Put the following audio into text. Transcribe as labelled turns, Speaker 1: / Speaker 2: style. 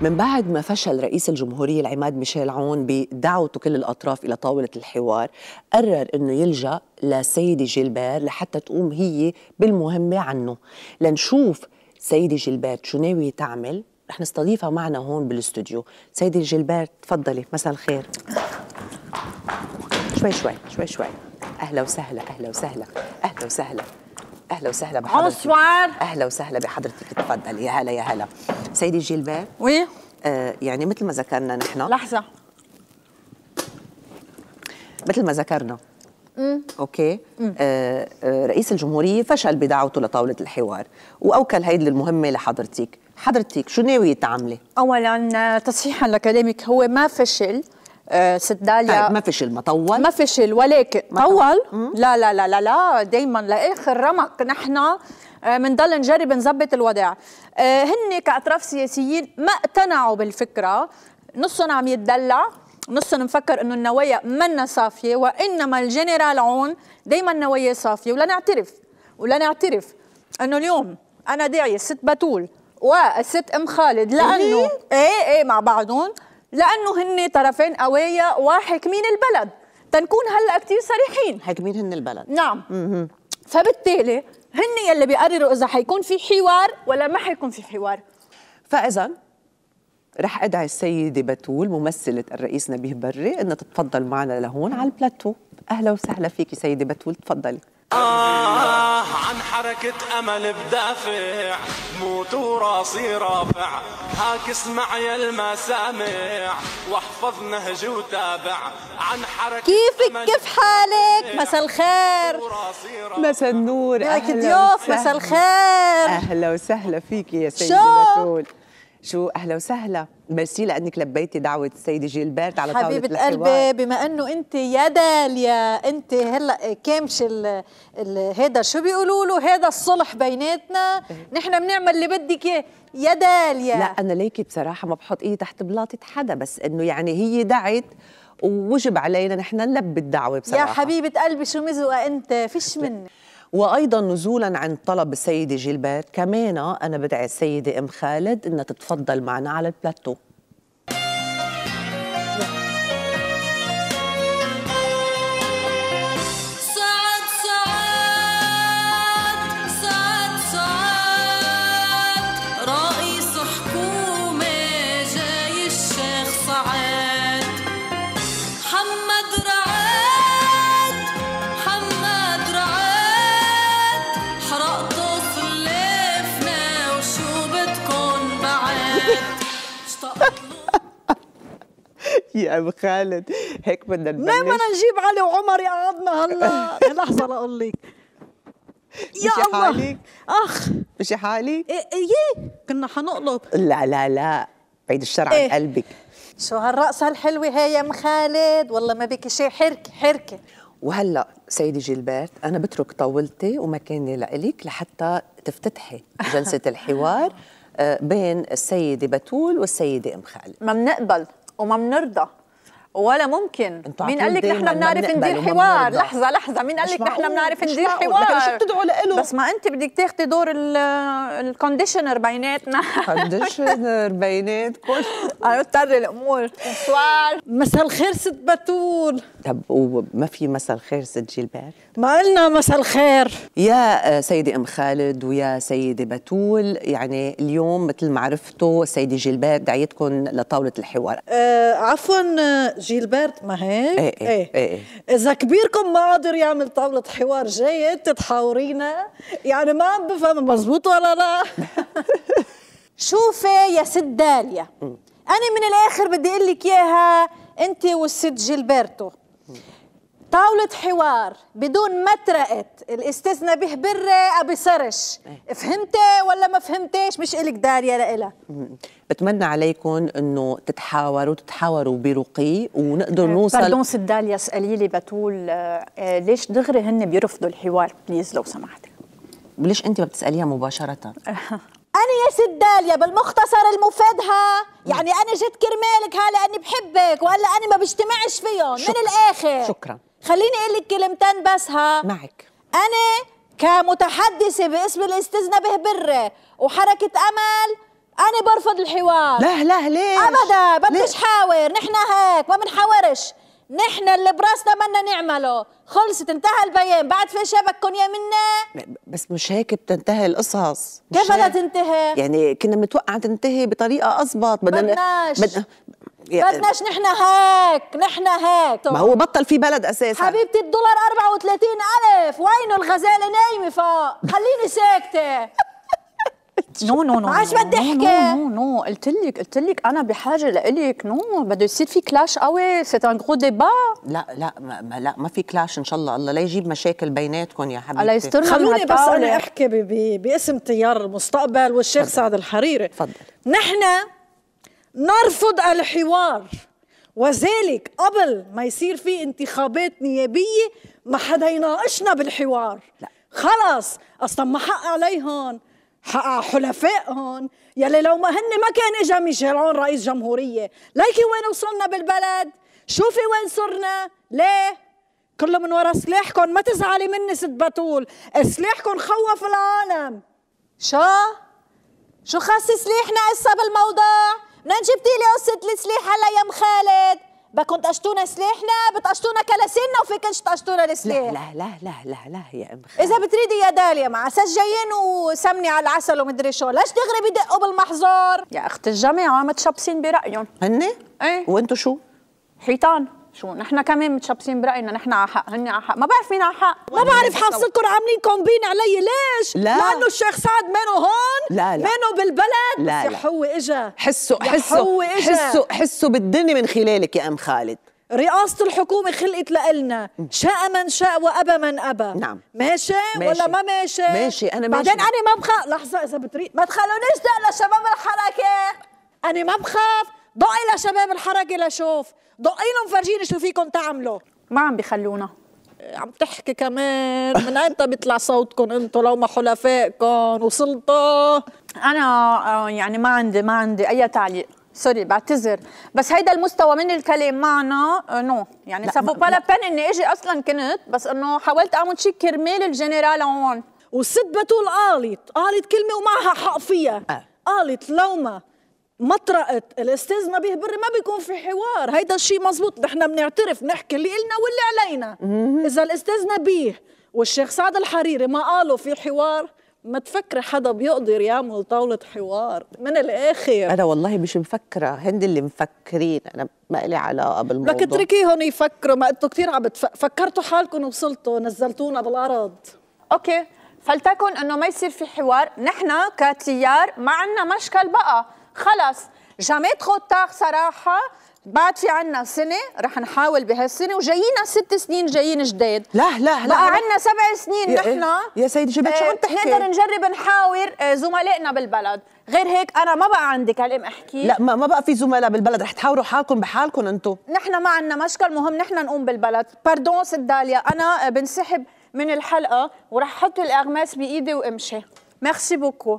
Speaker 1: من بعد ما فشل رئيس الجمهورية العماد ميشيل عون بدعوته كل الأطراف إلى طاولة الحوار قرر أنه يلجأ لسيدي جيلبير لحتى تقوم هي بالمهمة عنه لنشوف سيدي جيلبير شو ناوية تعمل رح نستضيفها معنا هون بالاستوديو سيدي جيلبير تفضلي مساء الخير شوي شوي شوي شوي أهلا وسهلا أهلا وسهلا أهلا وسهلا اهلا وسهلا بحضرتك اهلا وسهلا بحضرتك تفضلي يا هلا يا هلا سيدي جيلبير وي آه يعني مثل ما ذكرنا نحن لحظه مثل ما ذكرنا امم اوكي آه،, آه رئيس الجمهوريه فشل بدعوته لطاوله الحوار واوكل هيدي المهمه لحضرتك حضرتك شو ناويه تعملي
Speaker 2: اولا آه، تصحيحا لكلامك هو ما فشل آه، ست داليا طيب ما
Speaker 1: فشل ما طول ما
Speaker 2: فشل ولكن ما طول, لا لا لا لا لا دايما لاخر رمق نحن بنضل آه، نجرب نظبط الوضع آه، هن كاطراف سياسيين ما اقتنعوا بالفكره نصهم عم يتدلع نصهم مفكر انه النوايا منا صافيه وانما الجنرال عون دائما نوايا صافيه ولنعترف ولنعترف انه اليوم انا داعيه ست بتول والست ام خالد لانه ايه ايه مع بعضهم لانه هن طرفين قوايا وحاكمين البلد تنكون هلا كثير صريحين حاكمين هن البلد نعم م -م. فبالتالي هن يلي بيقرروا اذا حيكون في حوار ولا ما حيكون في حوار فاذا
Speaker 1: رح ادعي السيده بتول ممثله الرئيس نبيه بري انها تتفضل معنا لهون على البلاتو اهلا وسهلا فيكي سيده بتول تفضلي آه عن حركة أمل بدافع موت وراسي رافع هاك اسمع يا المسامع واحفظ نهج وتابع عن حركة
Speaker 2: كيفك كيف حالك مساء الخير
Speaker 1: مساء النور أهلا
Speaker 2: ضيوف مساء
Speaker 1: الخير أهلا وسهلا فيك يا سيدي بتول شو اهلا وسهلا ميرسي لانك لبيتي دعوه السيده جيلبرت على طاوله حبيبه قلبي
Speaker 2: بما انه انت يا داليا انت هلا كامش هذا شو بيقولوا له هذا الصلح بيناتنا نحن بنعمل اللي بدك اياه
Speaker 1: يا داليا لا انا ليكي بصراحه ما بحط ايدي تحت بلاطه حدا بس انه يعني هي دعت ووجب علينا نحن نلبي الدعوه بصراحه يا حبيبه قلبي شو مزوقه انت فيش مني وايضا نزولا عن طلب السيده جيلبرت كمان انا بدعي السيده ام خالد انها تتفضل معنا على البلاتو يا ابو خالد هيك بدنا نبلش ما بدنا نجيب علي وعمر يقعدنا
Speaker 2: هلا
Speaker 1: لحظه لاقول لك يا الله حالك اخ مشي حالي؟ ايه ايه كنا حنقلب لا لا لا بعيد الشر عن إيه؟ قلبك
Speaker 2: شو هالرقصة الحلوة هي يا ام خالد والله ما بك
Speaker 1: شيء حركة حركة وهلا سيدي جيلبرت انا بترك طاولتي ومكاني لإلك لحتى تفتتحي جلسة الحوار آه، بين السيدة بتول والسيدة ام خالد
Speaker 2: ما بنقبل وما بنرضى ولا ممكن مين قال لك نحن بنعرف ندير حوار لحظه لحظه مين قال لك نحن بنعرف ندير حوار شو بتدعوا له بس ما انت بدك تاخذي دور الكونديشنر بيناتنا كونديشنر بيناتكم اضطر الامور بونسوار مساء الخير ست بتول
Speaker 1: طب وما في مساء الخير ست جيلبير؟ ما قلنا مساء الخير يا آه، سيدي ام خالد ويا سيدي بتول يعني اليوم مثل ما عرفتوا سيدي جيلبير دعيتكم لطاوله الحوار
Speaker 2: آه عفوا آه، جيلبرت ما هيك؟ إيه،, ايه ايه, ايه, ايه. اذا كبيركم ما قادر يعمل طاوله حوار جيد تتحاورينا يعني ما عم بفهم مزبوط ولا لا شوفي يا ست داليا انا من الاخر بدي اقول لك اياها انت والست جيلبرتو طاولة حوار بدون مطرقة الاستاذنا به برة أبي صرش فهمتي ولا ما فهمتيش مش إلك داريا لإلا
Speaker 1: بتمنى عليكم انه تتحاوروا تتحاوروا برقي ونقدر أه، نوصل باردون ست داليا
Speaker 2: اسالي لي بتول أه، ليش دغري هن بيرفضوا الحوار بليز لو سمحتي
Speaker 1: ليش انت ما بتساليها مباشره
Speaker 2: أنا يا ست داليا بالمختصر المفادها يعني أنا جيت كرمالك هلا أني بحبك ولا أنا ما بجتمعش فيهم من الآخر شكرا خليني أقول لك كلمتين بس ها معك أنا كمتحدثة باسم الاستاذنا بره وحركة أمل أنا برفض الحوار لا لا ليش؟ أبدا بديش حاور نحن هيك ما بنحاورش نحن اللي براسنا بدنا نعمله خلصت انتهى البيان بعد في شيء بدكم اياه منا
Speaker 1: بس مش هيك بتنتهي القصص كيف بدها
Speaker 2: تنتهي
Speaker 1: يعني كنا متوقع تنتهي بطريقه اضبط بدنا بدناش بدناش
Speaker 2: نحن هيك نحن هيك ما هو بطل
Speaker 1: في بلد اساسا حبيبتي
Speaker 2: الدولار 34 ألف وينه الغزالة نايمة فوق خليني ساكتة نو نو نو ما عادش بدي احكي نو نو قلت لك قلت لك انا بحاجه لإلك نو بده يصير في كلاش قوي سيت ان غرو ديبا
Speaker 1: لا لا ما لا ما في كلاش ان شاء الله الله لا يجيب مشاكل بيناتكم يا حبيبي الله يسترنا خلوني بس انا
Speaker 2: احكي باسم تيار المستقبل والشيخ فضل. سعد الحريري تفضل نحن نرفض الحوار وذلك قبل ما يصير في انتخابات نيابيه ما حدا يناقشنا بالحوار لا. خلص اصلا ما حق عليهم حقق حلفائهم يلي لو ما هن ما كان اجا ميشيلون رئيس جمهوريه ليكي وين وصلنا بالبلد شوفي وين صرنا ليه كله من ورا سلاحكم ما تزعلي مني ست بطول سلاحكم خوف العالم شو شو خاص سلاحنا هسه بالموضوع منين جبتي لي قصه السلاح هلا يا ام خالد بكن تقشطونا سلاحنا بتقشطونا كلاسينا وفي تقشطونا السلاح لا
Speaker 1: لا لا لا لا يا ام
Speaker 2: خالد اذا بتريدي يا داليا مع جايين وسمني على العسل ومدري شو ليش دغري بدقوا بالمحظور يا اخت الجامعه متشبسين برايهم
Speaker 1: هن ايه وانتو شو
Speaker 2: حيطان شو نحن كمان متشبسين براينا نحن على حق هن على حق ما بعرف مين على حق ما بعرف حافظتكم عاملين كومبين علي ليش لا لانه الشيخ سعد مانو هون لا لا مانو بالبلد لا لا هو اجا حسوا حسوا حسوا حسوا
Speaker 1: بالدنيا من خلالك يا ام خالد
Speaker 2: رئاسة الحكومة خلقت لإلنا شاء من شاء وأبى من أبى نعم ماشي, ماشي. ولا ما ماشي ماشي
Speaker 1: أنا ماشي بعدين أنا
Speaker 2: ما بخاف لحظة إذا بتريد ما تخلونيش دق لشباب الحركة أنا ما بخاف ضقي لشباب الحركة لشوف ضقي لهم فرجيني شو فيكم تعملوا ما عم بخلونا إيه، عم تحكي كمان من ايمتى بيطلع صوتكم انتم لو ما حلفائكم وصلتوا انا آه، يعني ما عندي ما عندي اي تعليق سوري بعتذر بس هيدا المستوى من الكلام معنا آه، نو يعني سافو با بان اني اجي اصلا كنت بس انه حاولت اعمل شيء كرمال الجنرال هون والست بتول قالت قالت كلمه ومعها حق فيها قالت آه. لو ما مطرقه الاستاذ نبيه بري ما بيكون في حوار هيدا الشيء مزبوط نحن بنعترف نحكي اللي قلنا واللي علينا اذا الاستاذ نبيه والشيخ سعد الحريري ما قالوا في حوار ما تفكري حدا بيقدر يعمل طاولة حوار من الآخر
Speaker 1: أنا والله مش مفكرة هند اللي مفكرين أنا ما لي علاقة بالموضوع لك
Speaker 2: اتركيهم يفكروا ما أنتوا كثير عم بتفكروا فكرتوا حالكم وصلتوا نزلتونا بالأرض أوكي فلتكن أنه ما يصير في حوار نحن كتيار ما عندنا مشكل بقى خلص جامي ترو تار صراحه بعد في عنا سنة رح نحاول بهالسنة وجايينا ست سنين جايين جداد
Speaker 1: لا لا لا بقى عنا سبع
Speaker 2: سنين إيه؟ نحنا يا سيدي شو شو عم آه، تحكي نقدر نجرب نحاور آه، زملائنا بالبلد غير هيك انا ما بقى عندي كلام احكي لا ما,
Speaker 1: ما بقى في زملاء بالبلد رح تحاوروا حالكم بحالكم انتو
Speaker 2: نحن ما عندنا مشكل مهم نحن نقوم بالبلد باردون ست داليا انا بنسحب من الحلقة ورح احط الاغماس بايدي وامشي ميرسي بوكو